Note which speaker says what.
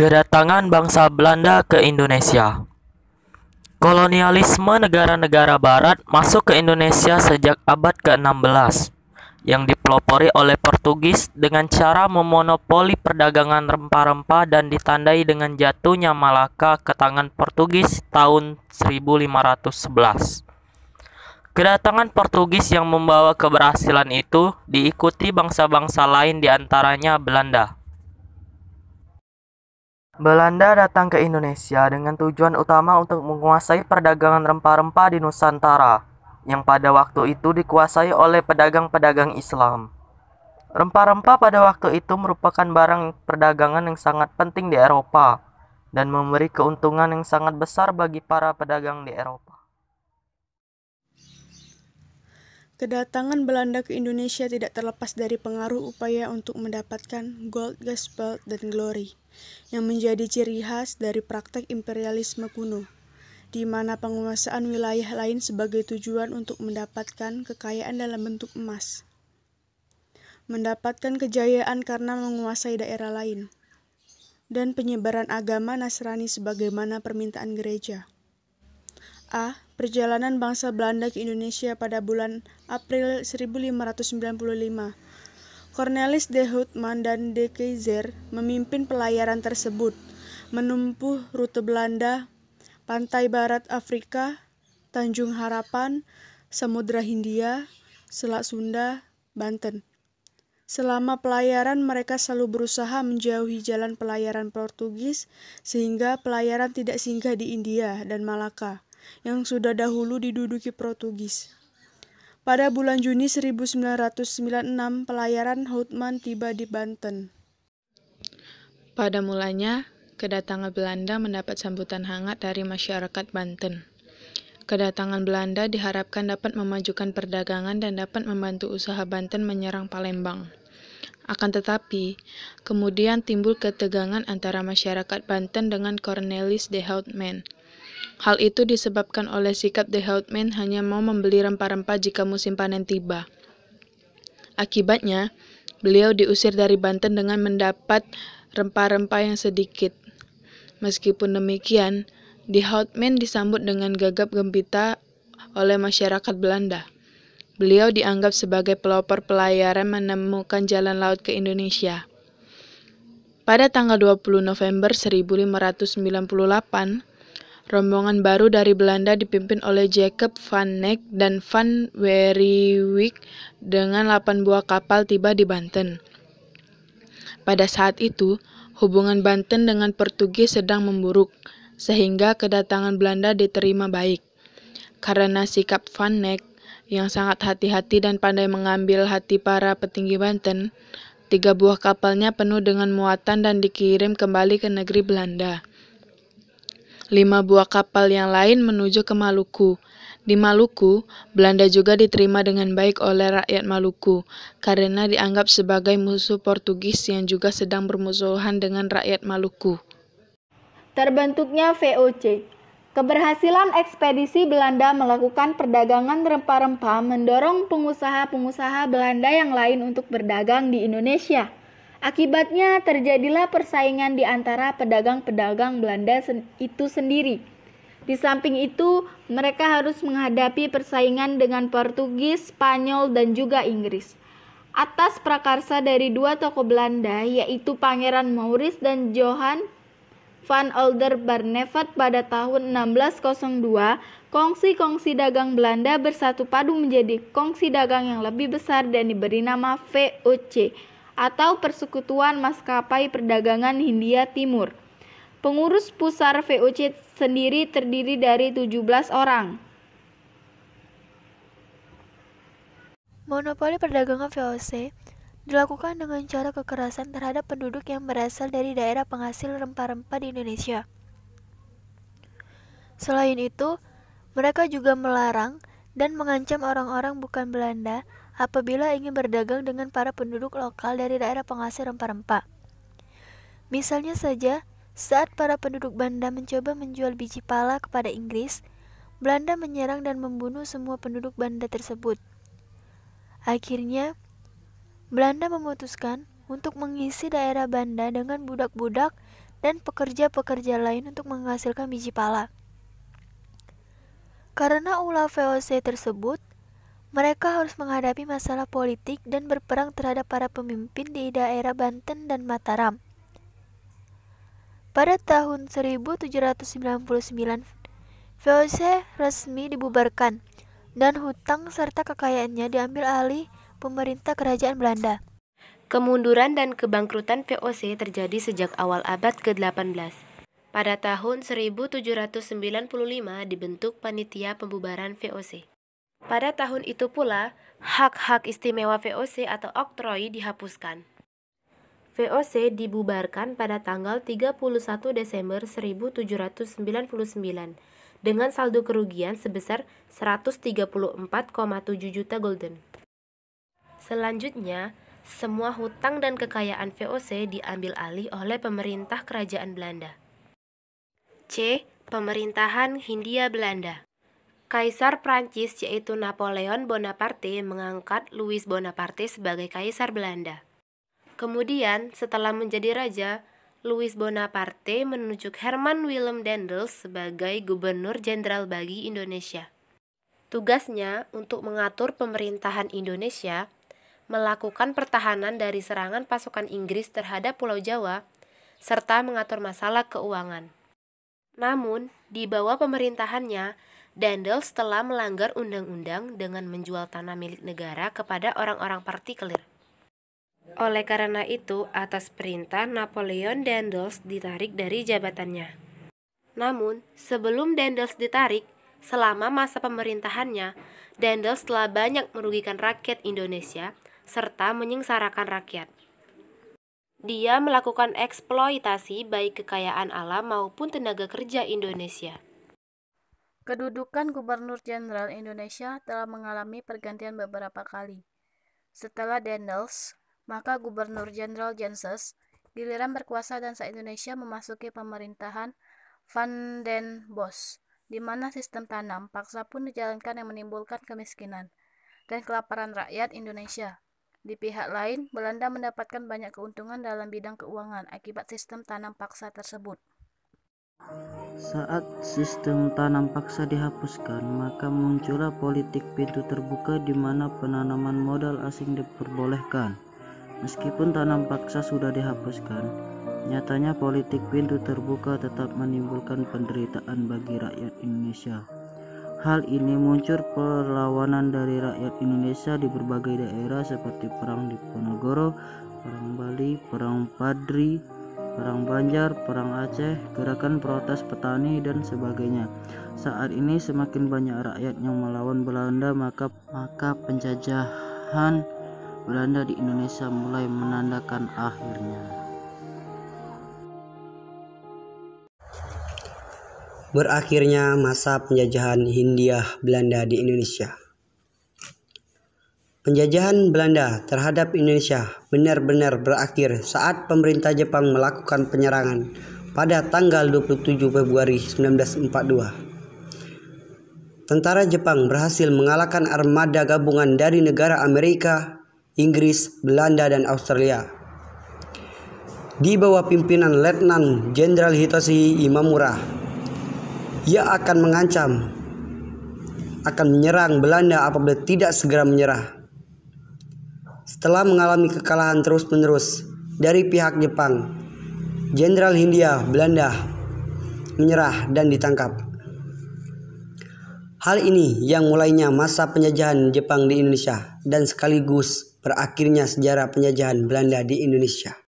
Speaker 1: Kedatangan bangsa Belanda ke Indonesia Kolonialisme negara-negara barat masuk ke Indonesia sejak abad ke-16 yang dipelopori oleh Portugis dengan cara memonopoli perdagangan rempah-rempah dan ditandai dengan jatuhnya Malaka ke tangan Portugis tahun 1511. Kedatangan Portugis yang membawa keberhasilan itu diikuti bangsa-bangsa lain diantaranya Belanda. Belanda datang ke Indonesia dengan tujuan utama untuk menguasai perdagangan rempah-rempah di Nusantara, yang pada waktu itu dikuasai oleh pedagang-pedagang Islam. Rempah-rempah pada waktu itu merupakan barang perdagangan yang sangat penting di Eropa dan memberi keuntungan yang sangat besar bagi para pedagang di Eropa.
Speaker 2: Kedatangan Belanda ke Indonesia tidak terlepas dari pengaruh upaya untuk mendapatkan gold, gospel, dan glory, yang menjadi ciri khas dari praktek imperialisme kuno, di mana penguasaan wilayah lain sebagai tujuan untuk mendapatkan kekayaan dalam bentuk emas. Mendapatkan kejayaan karena menguasai daerah lain. Dan penyebaran agama Nasrani sebagaimana permintaan gereja. A perjalanan bangsa Belanda ke Indonesia pada bulan April 1595. Cornelis de Houtman dan de Keizer memimpin pelayaran tersebut, menempuh rute Belanda, pantai barat Afrika, Tanjung Harapan, Samudra Hindia, Selat Sunda, Banten. Selama pelayaran mereka selalu berusaha menjauhi jalan pelayaran Portugis sehingga pelayaran tidak singgah di India dan Malaka yang sudah dahulu diduduki Portugis. Pada bulan Juni 1996, pelayaran Houtman tiba di Banten.
Speaker 3: Pada mulanya, kedatangan Belanda mendapat sambutan hangat dari masyarakat Banten. Kedatangan Belanda diharapkan dapat memajukan perdagangan dan dapat membantu usaha Banten menyerang Palembang. Akan tetapi, kemudian timbul ketegangan antara masyarakat Banten dengan Cornelis de Houtman Hal itu disebabkan oleh sikap The Heldman hanya mau membeli rempah-rempah jika musim panen tiba. Akibatnya, beliau diusir dari Banten dengan mendapat rempah-rempah yang sedikit. Meskipun demikian, The Houtman disambut dengan gagap gembita oleh masyarakat Belanda. Beliau dianggap sebagai pelopor pelayaran menemukan jalan laut ke Indonesia. Pada tanggal 20 November 1598, Rombongan baru dari Belanda dipimpin oleh Jacob van Neck dan van Werywick dengan 8 buah kapal tiba di Banten. Pada saat itu, hubungan Banten dengan Portugis sedang memburuk, sehingga kedatangan Belanda diterima baik. Karena sikap Van Neck yang sangat hati-hati dan pandai mengambil hati para petinggi Banten, tiga buah kapalnya penuh dengan muatan dan dikirim kembali ke negeri Belanda lima buah kapal yang lain menuju ke Maluku. Di Maluku, Belanda juga diterima dengan baik oleh rakyat Maluku karena dianggap sebagai musuh Portugis yang juga sedang bermusuhan dengan rakyat Maluku.
Speaker 4: Terbentuknya VOC Keberhasilan ekspedisi Belanda melakukan perdagangan rempah-rempah mendorong pengusaha-pengusaha Belanda yang lain untuk berdagang di Indonesia. Akibatnya terjadilah persaingan di antara pedagang-pedagang Belanda itu sendiri. Di samping itu, mereka harus menghadapi persaingan dengan Portugis, Spanyol, dan juga Inggris. Atas prakarsa dari dua tokoh Belanda, yaitu Pangeran Maurice dan Johan van Oldenbarneveldt pada tahun 1602, kongsi-kongsi dagang Belanda bersatu padu menjadi kongsi dagang yang lebih besar dan diberi nama VOC atau Persekutuan Maskapai Perdagangan Hindia Timur. Pengurus pusar VOC sendiri terdiri dari 17 orang. Monopoli perdagangan VOC dilakukan dengan cara kekerasan terhadap penduduk yang berasal dari daerah penghasil rempah-rempah di Indonesia. Selain itu, mereka juga melarang dan mengancam orang-orang bukan Belanda apabila ingin berdagang dengan para penduduk lokal dari daerah penghasil rempah-rempah. Misalnya saja, saat para penduduk Banda mencoba menjual biji pala kepada Inggris, Belanda menyerang dan membunuh semua penduduk Banda tersebut. Akhirnya, Belanda memutuskan untuk mengisi daerah Banda dengan budak-budak dan pekerja-pekerja lain untuk menghasilkan biji pala. Karena ulah VOC tersebut, mereka harus menghadapi masalah politik dan berperang terhadap para pemimpin di daerah Banten dan Mataram. Pada tahun 1799, VOC resmi dibubarkan dan hutang
Speaker 1: serta kekayaannya diambil alih pemerintah kerajaan Belanda. Kemunduran dan kebangkrutan VOC terjadi sejak awal abad ke-18. Pada tahun 1795 dibentuk panitia pembubaran VOC. Pada tahun itu pula, hak-hak istimewa VOC atau oktroi dihapuskan. VOC dibubarkan pada tanggal 31 Desember 1799 dengan saldo kerugian sebesar 134,7 juta golden. Selanjutnya, semua hutang dan kekayaan VOC diambil alih oleh pemerintah kerajaan Belanda. C. Pemerintahan Hindia Belanda Kaisar Prancis yaitu Napoleon Bonaparte mengangkat Louis Bonaparte sebagai kaisar Belanda. Kemudian, setelah menjadi raja, Louis Bonaparte menunjuk Herman Willem Dendels sebagai gubernur jenderal bagi Indonesia. Tugasnya untuk mengatur pemerintahan Indonesia, melakukan pertahanan dari serangan pasukan Inggris terhadap Pulau Jawa, serta mengatur masalah keuangan. Namun, di bawah pemerintahannya, dandel setelah melanggar undang-undang dengan menjual tanah milik negara kepada orang-orang partikelir. Oleh karena itu, atas perintah Napoleon Dandels ditarik dari jabatannya. Namun, sebelum Dandels ditarik, selama masa pemerintahannya, Dandels telah banyak merugikan rakyat Indonesia serta menyengsarakan rakyat. Dia melakukan eksploitasi baik kekayaan alam maupun tenaga kerja Indonesia. Kedudukan Gubernur Jenderal Indonesia telah mengalami pergantian beberapa kali. Setelah Daniels, maka Gubernur Jenderal Jenses giliran berkuasa dan se-Indonesia memasuki pemerintahan Van den Bos, di mana sistem tanam paksa pun dijalankan yang menimbulkan kemiskinan dan kelaparan rakyat Indonesia. Di pihak lain, Belanda mendapatkan banyak keuntungan dalam bidang keuangan akibat sistem tanam paksa tersebut. Saat sistem tanam paksa dihapuskan, maka muncullah politik pintu terbuka di mana penanaman modal asing diperbolehkan. Meskipun tanam paksa sudah dihapuskan, nyatanya politik pintu terbuka tetap menimbulkan penderitaan bagi rakyat Indonesia. Hal ini muncul perlawanan dari rakyat Indonesia di berbagai daerah seperti Perang Diponegoro, Perang Bali, Perang Padri, Perang Banjar, Perang Aceh, gerakan protes petani, dan sebagainya. Saat ini semakin banyak rakyat yang melawan Belanda, maka maka penjajahan Belanda di Indonesia mulai menandakan akhirnya.
Speaker 4: Berakhirnya masa penjajahan Hindia Belanda di Indonesia. Penjajahan Belanda terhadap Indonesia benar-benar berakhir saat pemerintah Jepang melakukan penyerangan pada tanggal 27 Februari 1942. Tentara Jepang berhasil mengalahkan armada gabungan dari negara Amerika, Inggris, Belanda, dan Australia. Di bawah pimpinan Letnan Jenderal Hitoshi Imamura, ia akan mengancam akan menyerang Belanda apabila tidak segera menyerah. Setelah mengalami kekalahan terus-menerus dari pihak Jepang, Jenderal Hindia Belanda menyerah dan ditangkap. Hal ini yang mulainya masa penjajahan Jepang di Indonesia dan sekaligus berakhirnya sejarah penjajahan Belanda di Indonesia.